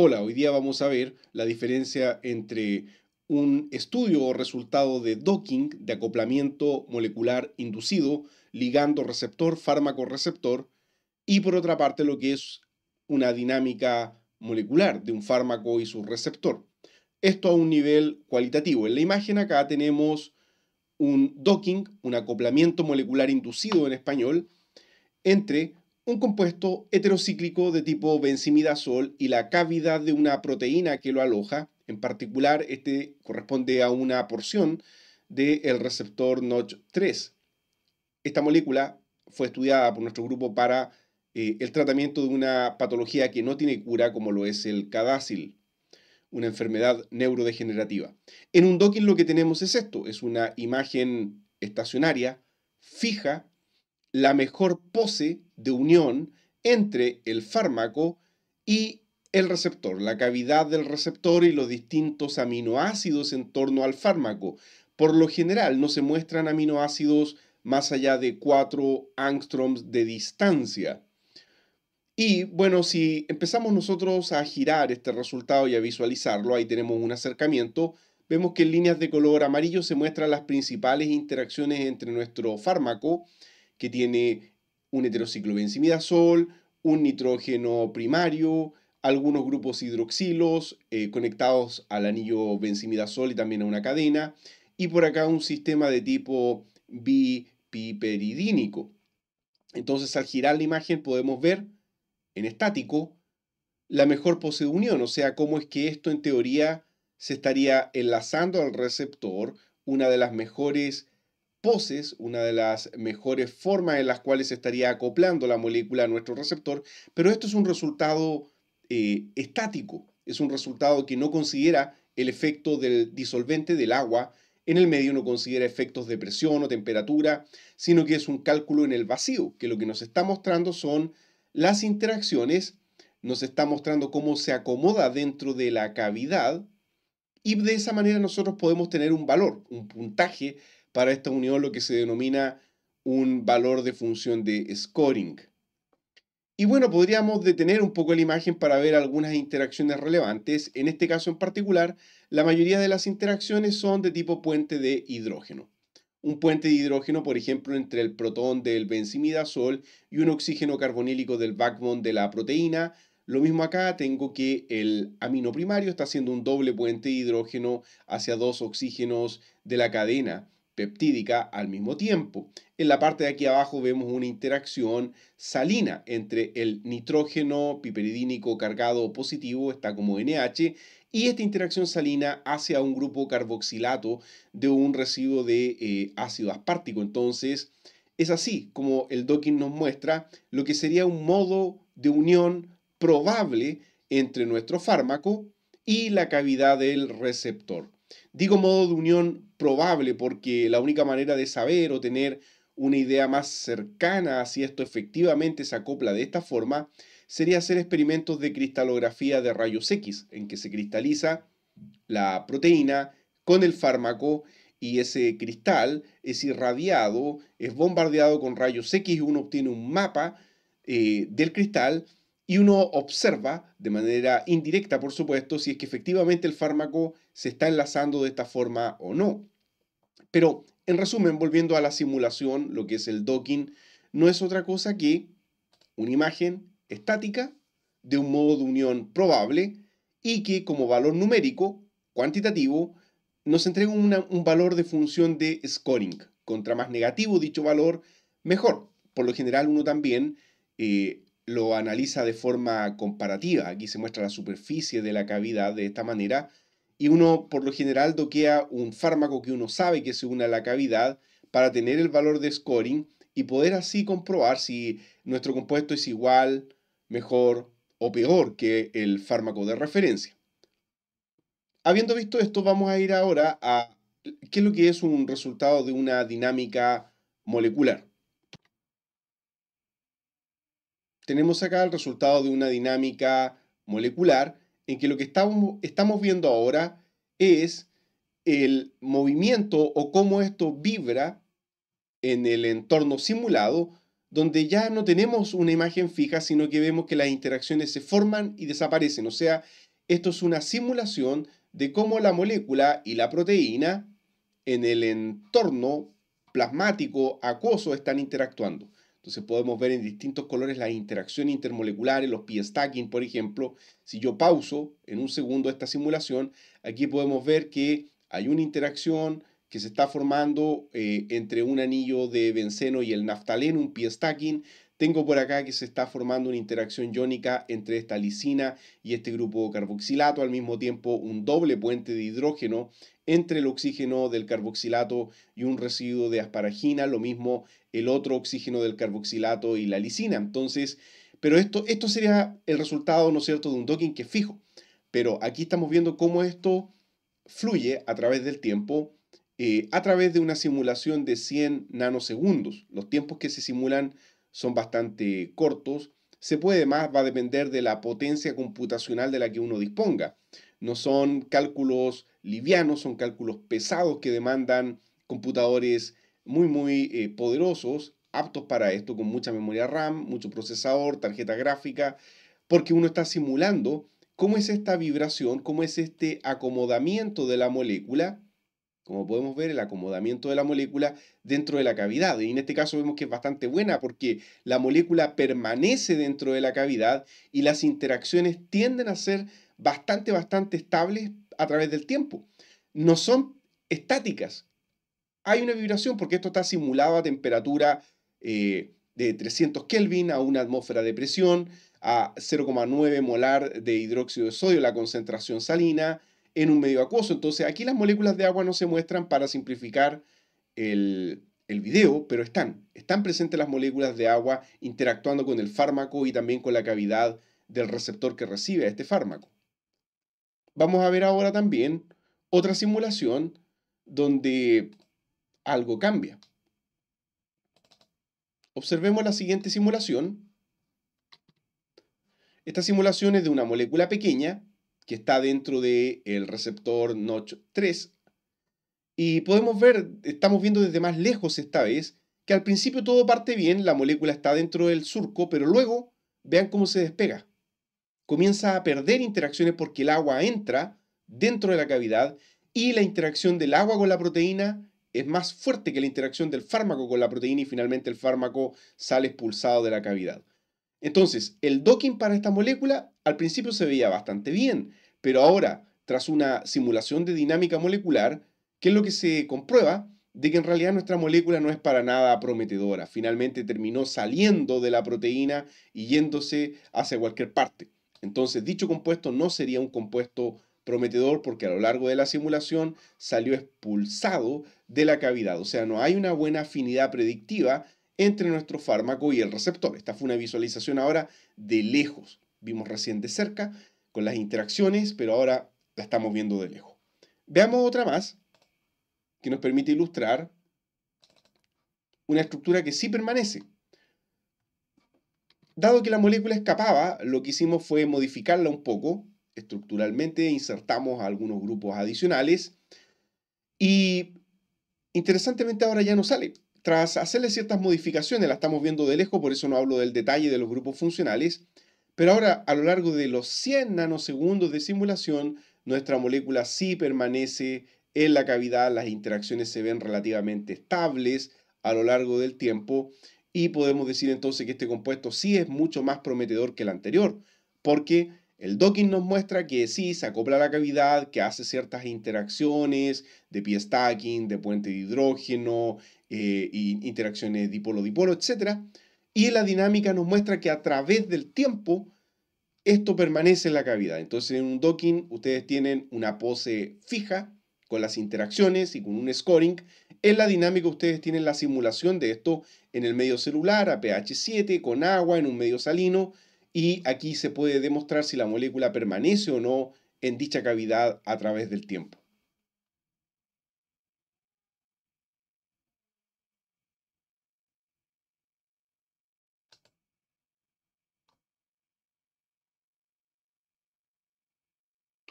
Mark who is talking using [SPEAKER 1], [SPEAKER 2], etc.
[SPEAKER 1] Hola, hoy día vamos a ver la diferencia entre un estudio o resultado de docking, de acoplamiento molecular inducido, ligando receptor, fármaco receptor, y por otra parte lo que es una dinámica molecular de un fármaco y su receptor. Esto a un nivel cualitativo. En la imagen acá tenemos un docking, un acoplamiento molecular inducido en español, entre un compuesto heterocíclico de tipo benzimidazol y la cavidad de una proteína que lo aloja, en particular este corresponde a una porción del receptor NOTCH3. Esta molécula fue estudiada por nuestro grupo para eh, el tratamiento de una patología que no tiene cura como lo es el cadácil una enfermedad neurodegenerativa. En un docking lo que tenemos es esto, es una imagen estacionaria, fija, la mejor pose de unión entre el fármaco y el receptor, la cavidad del receptor y los distintos aminoácidos en torno al fármaco. Por lo general no se muestran aminoácidos más allá de 4 angstroms de distancia. Y bueno, si empezamos nosotros a girar este resultado y a visualizarlo, ahí tenemos un acercamiento, vemos que en líneas de color amarillo se muestran las principales interacciones entre nuestro fármaco que tiene un heterociclobenzimidazol, un nitrógeno primario, algunos grupos hidroxilos eh, conectados al anillo benzimidazol y también a una cadena, y por acá un sistema de tipo bipiperidínico. Entonces al girar la imagen podemos ver en estático la mejor pose unión, o sea, cómo es que esto en teoría se estaría enlazando al receptor, una de las mejores poses, una de las mejores formas en las cuales se estaría acoplando la molécula a nuestro receptor, pero esto es un resultado eh, estático, es un resultado que no considera el efecto del disolvente del agua en el medio no considera efectos de presión o temperatura, sino que es un cálculo en el vacío, que lo que nos está mostrando son las interacciones, nos está mostrando cómo se acomoda dentro de la cavidad y de esa manera nosotros podemos tener un valor, un puntaje para esta unión lo que se denomina un valor de función de scoring. Y bueno, podríamos detener un poco la imagen para ver algunas interacciones relevantes. En este caso en particular, la mayoría de las interacciones son de tipo puente de hidrógeno. Un puente de hidrógeno, por ejemplo, entre el protón del benzimidazol y un oxígeno carbonílico del backbone de la proteína. Lo mismo acá, tengo que el amino primario está haciendo un doble puente de hidrógeno hacia dos oxígenos de la cadena peptídica al mismo tiempo. En la parte de aquí abajo vemos una interacción salina entre el nitrógeno piperidínico cargado positivo, está como NH, y esta interacción salina hacia un grupo carboxilato de un residuo de eh, ácido aspartico. Entonces, es así como el docking nos muestra lo que sería un modo de unión probable entre nuestro fármaco y la cavidad del receptor. Digo modo de unión probable porque la única manera de saber o tener una idea más cercana a si esto efectivamente se acopla de esta forma sería hacer experimentos de cristalografía de rayos X, en que se cristaliza la proteína con el fármaco y ese cristal es irradiado, es bombardeado con rayos X y uno obtiene un mapa eh, del cristal y uno observa, de manera indirecta por supuesto, si es que efectivamente el fármaco se está enlazando de esta forma o no. Pero, en resumen, volviendo a la simulación, lo que es el docking, no es otra cosa que una imagen estática de un modo de unión probable y que como valor numérico, cuantitativo, nos entrega un valor de función de scoring. Contra más negativo dicho valor, mejor. Por lo general uno también eh, lo analiza de forma comparativa. Aquí se muestra la superficie de la cavidad de esta manera y uno por lo general doquea un fármaco que uno sabe que se une a la cavidad para tener el valor de scoring y poder así comprobar si nuestro compuesto es igual, mejor o peor que el fármaco de referencia. Habiendo visto esto, vamos a ir ahora a qué es lo que es un resultado de una dinámica molecular. tenemos acá el resultado de una dinámica molecular en que lo que estamos, viendo ahora es el movimiento o cómo esto vibra en el entorno simulado, donde ya no tenemos una imagen fija, sino que vemos que las interacciones se forman y desaparecen. O sea, esto es una simulación de cómo la molécula y la proteína en el entorno plasmático acuoso están interactuando. Entonces podemos ver en distintos colores las interacciones intermoleculares, los p-stacking, por ejemplo. Si yo pauso en un segundo esta simulación, aquí podemos ver que hay una interacción que se está formando eh, entre un anillo de benceno y el naftaleno, un p-stacking. Tengo por acá que se está formando una interacción iónica entre esta lisina y este grupo carboxilato, al mismo tiempo un doble puente de hidrógeno entre el oxígeno del carboxilato y un residuo de asparagina, lo mismo el otro oxígeno del carboxilato y la lisina. Entonces, pero esto, esto sería el resultado, ¿no es cierto?, de un docking que es fijo. Pero aquí estamos viendo cómo esto fluye a través del tiempo, eh, a través de una simulación de 100 nanosegundos, los tiempos que se simulan son bastante cortos. Se puede más, va a depender de la potencia computacional de la que uno disponga. No son cálculos livianos, son cálculos pesados que demandan computadores muy, muy eh, poderosos, aptos para esto, con mucha memoria RAM, mucho procesador, tarjeta gráfica, porque uno está simulando cómo es esta vibración, cómo es este acomodamiento de la molécula como podemos ver, el acomodamiento de la molécula dentro de la cavidad. Y en este caso vemos que es bastante buena porque la molécula permanece dentro de la cavidad y las interacciones tienden a ser bastante, bastante estables a través del tiempo. No son estáticas. Hay una vibración porque esto está simulado a temperatura eh, de 300 Kelvin, a una atmósfera de presión, a 0,9 molar de hidróxido de sodio, la concentración salina, en un medio acuoso. Entonces aquí las moléculas de agua no se muestran para simplificar el, el video, pero están. Están presentes las moléculas de agua interactuando con el fármaco y también con la cavidad del receptor que recibe este fármaco. Vamos a ver ahora también otra simulación donde algo cambia. Observemos la siguiente simulación. Esta simulación es de una molécula pequeña que está dentro del receptor NOTCH3. Y podemos ver, estamos viendo desde más lejos esta vez, que al principio todo parte bien, la molécula está dentro del surco, pero luego vean cómo se despega. Comienza a perder interacciones porque el agua entra dentro de la cavidad y la interacción del agua con la proteína es más fuerte que la interacción del fármaco con la proteína y finalmente el fármaco sale expulsado de la cavidad. Entonces, el docking para esta molécula al principio se veía bastante bien, pero ahora, tras una simulación de dinámica molecular, ¿qué es lo que se comprueba? De que en realidad nuestra molécula no es para nada prometedora. Finalmente terminó saliendo de la proteína y yéndose hacia cualquier parte. Entonces, dicho compuesto no sería un compuesto prometedor porque a lo largo de la simulación salió expulsado de la cavidad. O sea, no hay una buena afinidad predictiva entre nuestro fármaco y el receptor. Esta fue una visualización ahora de lejos. Vimos recién de cerca con las interacciones, pero ahora la estamos viendo de lejos. Veamos otra más que nos permite ilustrar una estructura que sí permanece. Dado que la molécula escapaba, lo que hicimos fue modificarla un poco estructuralmente, insertamos algunos grupos adicionales y interesantemente ahora ya no sale tras hacerle ciertas modificaciones, la estamos viendo de lejos, por eso no hablo del detalle de los grupos funcionales, pero ahora a lo largo de los 100 nanosegundos de simulación, nuestra molécula sí permanece en la cavidad, las interacciones se ven relativamente estables a lo largo del tiempo y podemos decir entonces que este compuesto sí es mucho más prometedor que el anterior, porque el docking nos muestra que sí, se acopla a la cavidad, que hace ciertas interacciones de pie stacking, de puente de hidrógeno, eh, interacciones dipolo-dipolo, etc. Y la dinámica nos muestra que a través del tiempo esto permanece en la cavidad. Entonces en un docking ustedes tienen una pose fija con las interacciones y con un scoring. En la dinámica ustedes tienen la simulación de esto en el medio celular, a pH 7, con agua, en un medio salino, y aquí se puede demostrar si la molécula permanece o no en dicha cavidad a través del tiempo.